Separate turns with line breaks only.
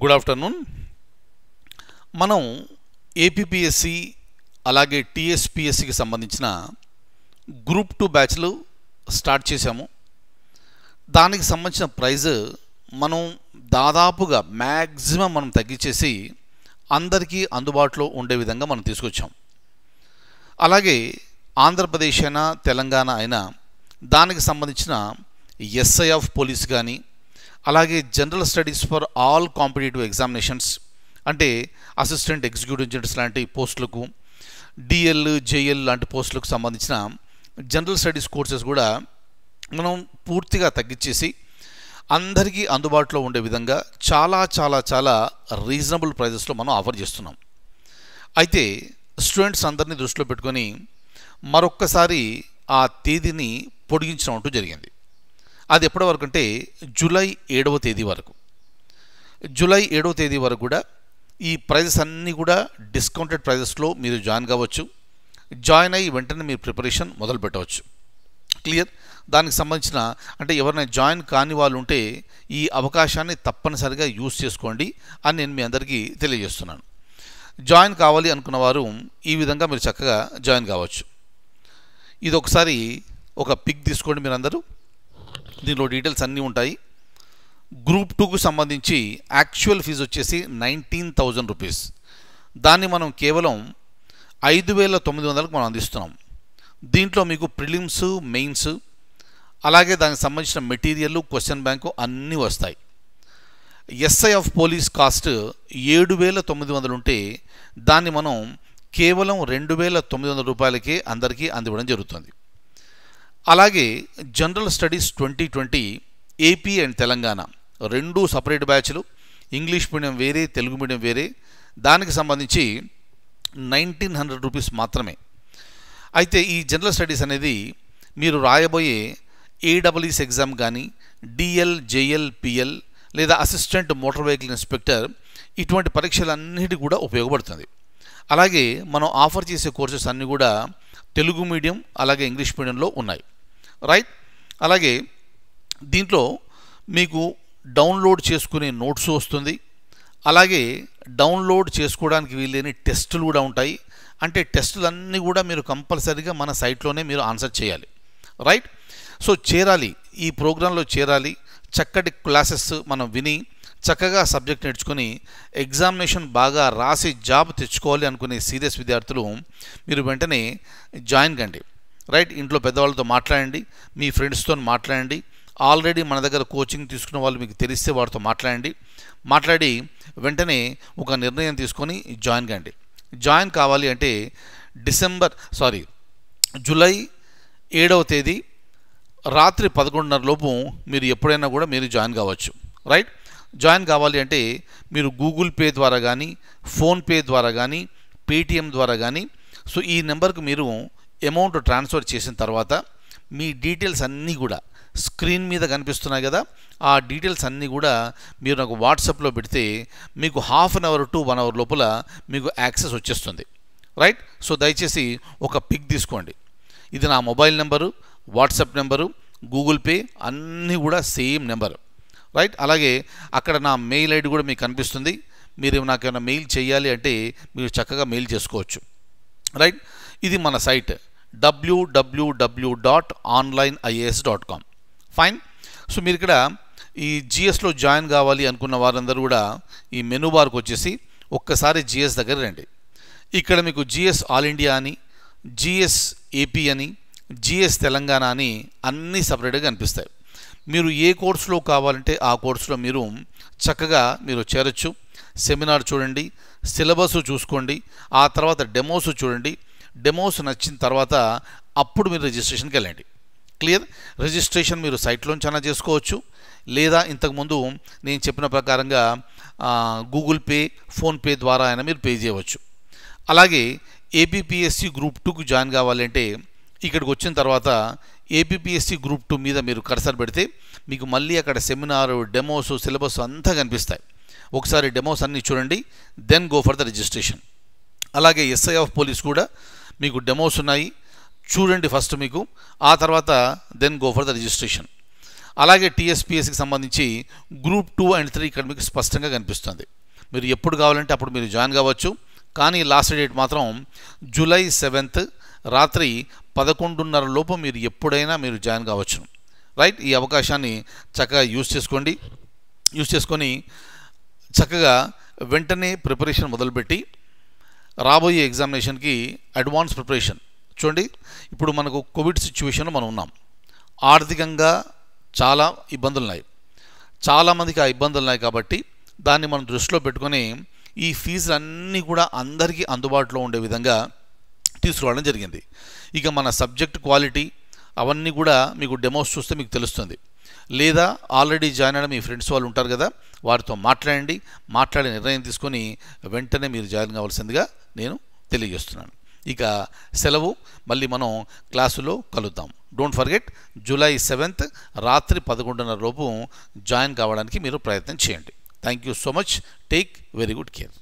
good afternoon మనం APPSC అలాగే టీఎస్పిఎస్సికి సంబంధించిన గ్రూప్ టూ బ్యాచ్లు స్టార్ట్ చేశాము దానికి సంబంధించిన ప్రైజ్ మనం దాదాపుగా మ్యాక్సిమం మనం తగ్గించేసి అందరికీ అందుబాటులో ఉండే విధంగా మనం తీసుకొచ్చాం అలాగే ఆంధ్రప్రదేశ్ అయినా తెలంగాణ అయినా దానికి సంబంధించిన ఎస్ఐ ఆఫ్ పోలీస్ కానీ అలాగే general studies for all competitive examinations అంటే అసిస్టెంట్ ఎగ్జిక్యూటివ్ ఇంజనీర్స్ లాంటి పోస్టులకు డిఎల్ జేఎల్ లాంటి పోస్టులకు సంబంధించిన జనరల్ స్టడీస్ కోర్సెస్ కూడా మనం పూర్తిగా తగ్గించేసి అందరికీ అందుబాటులో ఉండే విధంగా చాలా చాలా చాలా రీజనబుల్ ప్రైజెస్లో మనం ఆఫర్ చేస్తున్నాం అయితే స్టూడెంట్స్ అందరినీ దృష్టిలో పెట్టుకొని మరొక్కసారి ఆ తేదీని పొడిగించడం అంటూ జరిగింది అది ఎప్పటి వరకు అంటే జూలై ఏడవ తేదీ వరకు జూలై ఏడవ తేదీ వరకు కూడా ఈ ప్రైజెస్ అన్నీ కూడా డిస్కౌంటెడ్ ప్రైజెస్లో మీరు జాయిన్ కావచ్చు జాయిన్ అయ్యి వెంటనే మీరు ప్రిపరేషన్ మొదలు పెట్టవచ్చు క్లియర్ దానికి సంబంధించిన అంటే ఎవరైనా జాయిన్ కాని వాళ్ళు ఉంటే ఈ అవకాశాన్ని తప్పనిసరిగా యూజ్ చేసుకోండి అని నేను మీ అందరికీ తెలియజేస్తున్నాను జాయిన్ కావాలి అనుకున్న వారు ఈ విధంగా మీరు చక్కగా జాయిన్ కావచ్చు ఇది ఒకసారి ఒక పిక్ తీసుకోండి మీరందరూ దీనిలో డీటెయిల్స్ అన్నీ ఉంటాయి గ్రూప్ టూకు సంబంధించి యాక్చువల్ ఫీజు వచ్చేసి నైన్టీన్ థౌజండ్ రూపీస్ దాన్ని మనం కేవలం ఐదు వేల తొమ్మిది వందలకు మనం అందిస్తున్నాం దీంట్లో మీకు ప్రిలిమ్స్ మెయిన్స్ అలాగే దానికి సంబంధించిన మెటీరియల్ క్వశ్చన్ బ్యాంకు అన్నీ వస్తాయి ఎస్ఐ ఆఫ్ పోలీస్ కాస్ట్ ఏడు వేల తొమ్మిది వందలు ఉంటే దాన్ని మనం కేవలం రెండు వేల తొమ్మిది వందల రూపాయలకే అందరికీ అందివ్వడం జరుగుతుంది అలాగే general studies twenty twenty AP and Telangana రెండు సపరేట్ బ్యాచ్లు ఇంగ్లీష్ మీడియం వేరే తెలుగు మీడియం వేరే దానికి సంబంధించి నైన్టీన్ హండ్రెడ్ రూపీస్ మాత్రమే అయితే ఈ జనరల్ స్టడీస్ అనేది మీరు రాయబోయే ఏడబ్ల్యూఎస్ ఎగ్జామ్ కానీ డిఎల్ జేఎల్ పిఎల్ లేదా అసిస్టెంట్ మోటార్ వెహికల్ ఇన్స్పెక్టర్ ఇటువంటి పరీక్షలన్నిటి కూడా ఉపయోగపడుతుంది అలాగే మనం ఆఫర్ చేసే కోర్సెస్ అన్నీ కూడా తెలుగు మీడియం అలాగే ఇంగ్లీష్ మీడియంలో ఉన్నాయి రైట్ అలాగే దీంట్లో మీకు డౌన్లోడ్ చేసుకునే నోట్స్ వస్తుంది అలాగే డౌన్లోడ్ చేసుకోవడానికి వీలైన టెస్టులు కూడా ఉంటాయి అంటే టెస్టులన్నీ కూడా మీరు కంపల్సరీగా మన సైట్లోనే మీరు ఆన్సర్ చేయాలి రైట్ సో చేరాలి ఈ ప్రోగ్రాంలో చేరాలి చక్కటి క్లాసెస్ మనం విని చక్కగా సబ్జెక్ట్ నేర్చుకుని ఎగ్జామినేషన్ బాగా రాసి జాబ్ తెచ్చుకోవాలి అనుకునే సీరియస్ విద్యార్థులు మీరు వెంటనే జాయిన్ కండి రైట్ ఇంట్లో పెద్దవాళ్ళతో మాట్లాడండి మీ ఫ్రెండ్స్తో మాట్లాడండి ఆల్రెడీ మన దగ్గర కోచింగ్ తీసుకున్న వాళ్ళు మీకు తెలిస్తే వారితో మాట్లాడండి మాట్లాడి వెంటనే ఒక నిర్ణయం తీసుకొని జాయిన్ కండి జాయిన్ కావాలి అంటే డిసెంబర్ సారీ జూలై ఏడవ తేదీ రాత్రి పదకొండున్నర లోపు మీరు ఎప్పుడైనా కూడా మీరు జాయిన్ కావచ్చు రైట్ జాయిన్ కావాలి అంటే మీరు గూగుల్ పే ద్వారా కానీ ఫోన్పే ద్వారా కానీ పేటిఎం ద్వారా కానీ సో ఈ నెంబర్కి మీరు అమౌంట్ ట్రాన్స్ఫర్ చేసిన తర్వాత మీ డీటెయిల్స్ అన్నీ కూడా స్క్రీన్ మీద కనిపిస్తున్నాయి కదా ఆ డీటెయిల్స్ అన్నీ కూడా మీరు నాకు వాట్సాప్లో పెడితే మీకు half an hour to one hour లోపల మీకు యాక్సెస్ వచ్చేస్తుంది రైట్ సో దయచేసి ఒక పిక్ తీసుకోండి ఇది నా mobile number WhatsApp number Google Pay అన్నీ కూడా సేమ్ నెంబరు రైట్ అలాగే అక్కడ నా మెయిల్ ఐడి కూడా మీకు కనిపిస్తుంది మీరు నాకు ఏమైనా మెయిల్ చేయాలి అంటే మీరు చక్కగా మెయిల్ చేసుకోవచ్చు రైట్ ఇది మన site WWW dot online IAS dot com fine so మీరు ఇక్కడ ఈ జిఎస్లో జాయిన్ కావాలి అనుకున్న వారందరూ కూడా ఈ మెనూ బార్కి వచ్చేసి ఒక్కసారి జిఎస్ దగ్గర రండి ఇక్కడ మీకు జిఎస్ ఆల్ ఇండియా అని జిఎస్ ఏపీ అని జిఎస్ తెలంగాణ అని అన్నీ సపరేట్గా కనిపిస్తాయి మీరు ఏ కోర్సులో కావాలంటే ఆ కోర్సులో మీరు చక్కగా మీరు చేరొచ్చు సెమినార్ చూడండి సిలబస్ చూసుకోండి ఆ తర్వాత డెమోస్ చూడండి డెమోస్ నచ్చిన తర్వాత అప్పుడు మీరు రిజిస్ట్రేషన్కి వెళ్ళండి క్లియర్ రిజిస్ట్రేషన్ మీరు సైట్లోంచి అన్నా చేసుకోవచ్చు లేదా ఇంతకుముందు నేను చెప్పిన ప్రకారంగా గూగుల్ పే ఫోన్పే ద్వారా అయినా మీరు పే చేయవచ్చు అలాగే ఏబిపిఎస్సి గ్రూప్ టూకి జాయిన్ కావాలంటే ఇక్కడికి వచ్చిన తర్వాత ఏబిపిఎస్సి గ్రూప్ టూ మీద మీరు కర్సర్ పెడితే మీకు మళ్ళీ అక్కడ సెమినారు డెమోస్ సిలబస్ అంతా కనిపిస్తాయి ఒకసారి డెమోస్ అన్నీ చూడండి then go for the registration అలాగే ఎస్ఐ ఆఫ్ పోలీస్ కూడా మీకు డెమోస్ ఉన్నాయి చూడండి ఫస్ట్ మీకు ఆ తర్వాత then go for the registration అలాగే టీఎస్పీఎస్కి సంబంధించి గ్రూప్ టూ అండ్ త్రీ ఇక్కడ మీకు స్పష్టంగా కనిపిస్తుంది మీరు ఎప్పుడు కావాలంటే అప్పుడు మీరు జాయిన్ కావచ్చు కానీ లాస్ట్ డేట్ మాత్రం జూలై సెవెంత్ రాత్రి పదకొండున్నర లోపు మీరు ఎప్పుడైనా మీరు జాయిన్ కావచ్చు రైట్ ఈ అవకాశాన్ని చక్కగా యూజ్ చేసుకోండి యూజ్ చేసుకొని చక్కగా వెంటనే ప్రిపరేషన్ మొదలుపెట్టి రాబోయే ఎగ్జామినేషన్కి అడ్వాన్స్ ప్రిపరేషన్ చూడండి ఇప్పుడు మనకు కోవిడ్ సిచ్యువేషన్లో మనం ఉన్నాం ఆర్థికంగా చాలా ఇబ్బందులు ఉన్నాయి చాలామందికి ఆ ఇబ్బందులు ఉన్నాయి కాబట్టి దాన్ని మనం దృష్టిలో పెట్టుకొని ఈ ఫీజులు అన్నీ కూడా అందరికీ అందుబాటులో ఉండే విధంగా తీసుకురావడం జరిగింది ఇక మన సబ్జెక్ట్ క్వాలిటీ అవన్నీ కూడా మీకు డెమోస్ చూస్తే మీకు తెలుస్తుంది లేదా ఆల్రెడీ జాయిన్ అయిన మీ ఫ్రెండ్స్ వాళ్ళు ఉంటారు కదా వారితో మాట్లాడండి మాట్లాడే నిర్ణయం తీసుకొని వెంటనే మీరు జాయిన్ కావాల్సిందిగా నేను తెలియజేస్తున్నాను ఇక సెలవు మళ్ళీ మనం క్లాసులో కలుద్దాం డోంట్ ఫర్గెట్ జూలై సెవెంత్ రాత్రి పదకొండున్నర లోపు జాయిన్ కావడానికి మీరు ప్రయత్నం చేయండి thank you so much take very good care